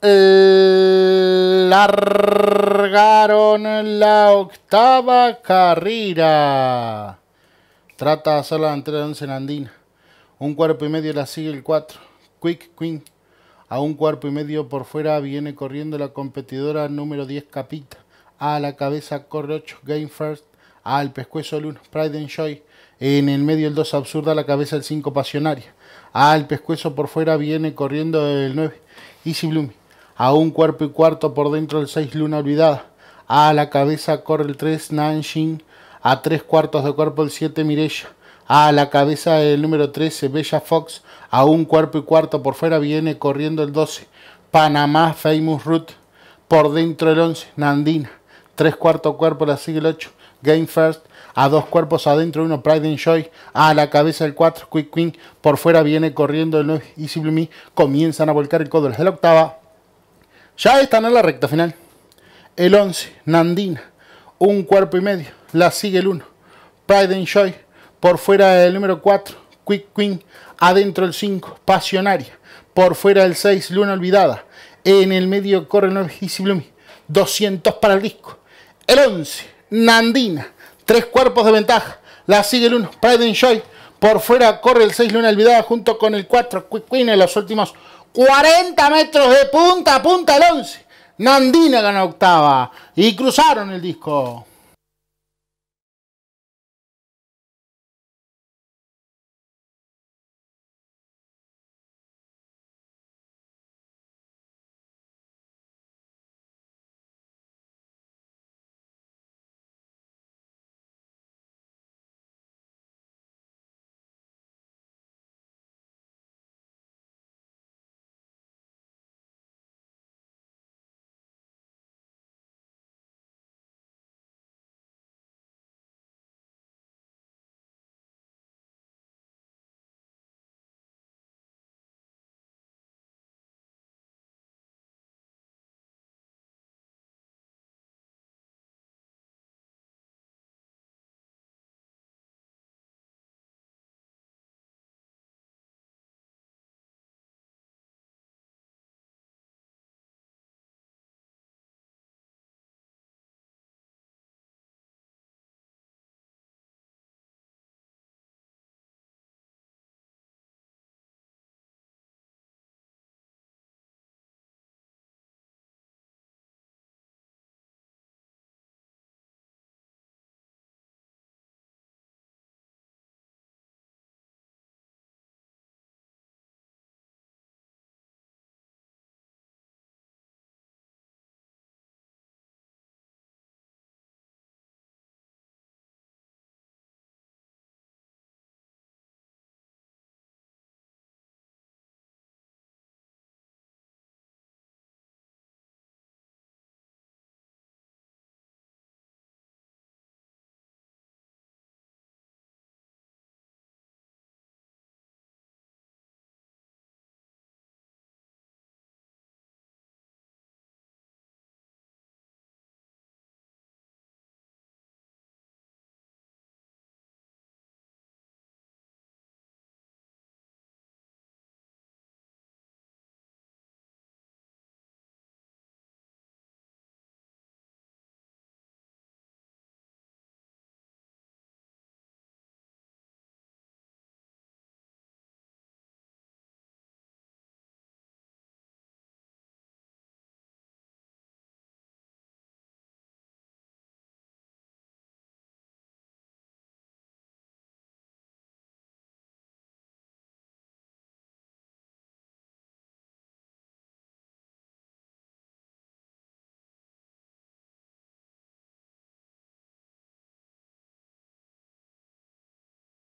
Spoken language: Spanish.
largaron la octava carrera. Trata de hacer la entrada 11 en Andina. Un cuerpo y medio la sigue el 4. Quick Queen. A un cuerpo y medio por fuera viene corriendo la competidora número 10 Capita. A la cabeza corre 8 Game First. Al pescuezo el 1 Pride and Joy. En el medio el 2 Absurda. A la cabeza el 5 Pasionaria. Al pescuezo por fuera viene corriendo el 9 Easy Bloomy a un cuerpo y cuarto por dentro el 6 luna olvidada. A la cabeza corre el 3 Nanshin, a tres cuartos de cuerpo el 7 Mirella. A la cabeza el número 13 Bella Fox, a un cuerpo y cuarto por fuera viene corriendo el 12 Panamá Famous Root, por dentro el 11 Nandina. Tres cuartos cuerpo la sigue el 8 Game First, a dos cuerpos adentro uno Pride and Joy, a la cabeza el 4 Quick Queen, por fuera viene corriendo el 9 Easy Blue Me, comienzan a volcar el codo desde la octava. Ya están en la recta final. El 11, Nandina, un cuerpo y medio. La sigue el 1, Pride and Joy. Por fuera el número 4, Quick Queen. Adentro el 5, Pasionaria. Por fuera el 6, Luna Olvidada. En el medio corre el 9, Easy Bloomy. 200 para el disco. El 11, Nandina. Tres cuerpos de ventaja. La sigue el 1, Pride and Joy. Por fuera corre el 6, Luna Olvidada, junto con el 4, Quick Queen en los últimos 40 metros de punta a punta el 11. Nandina ganó octava y cruzaron el disco.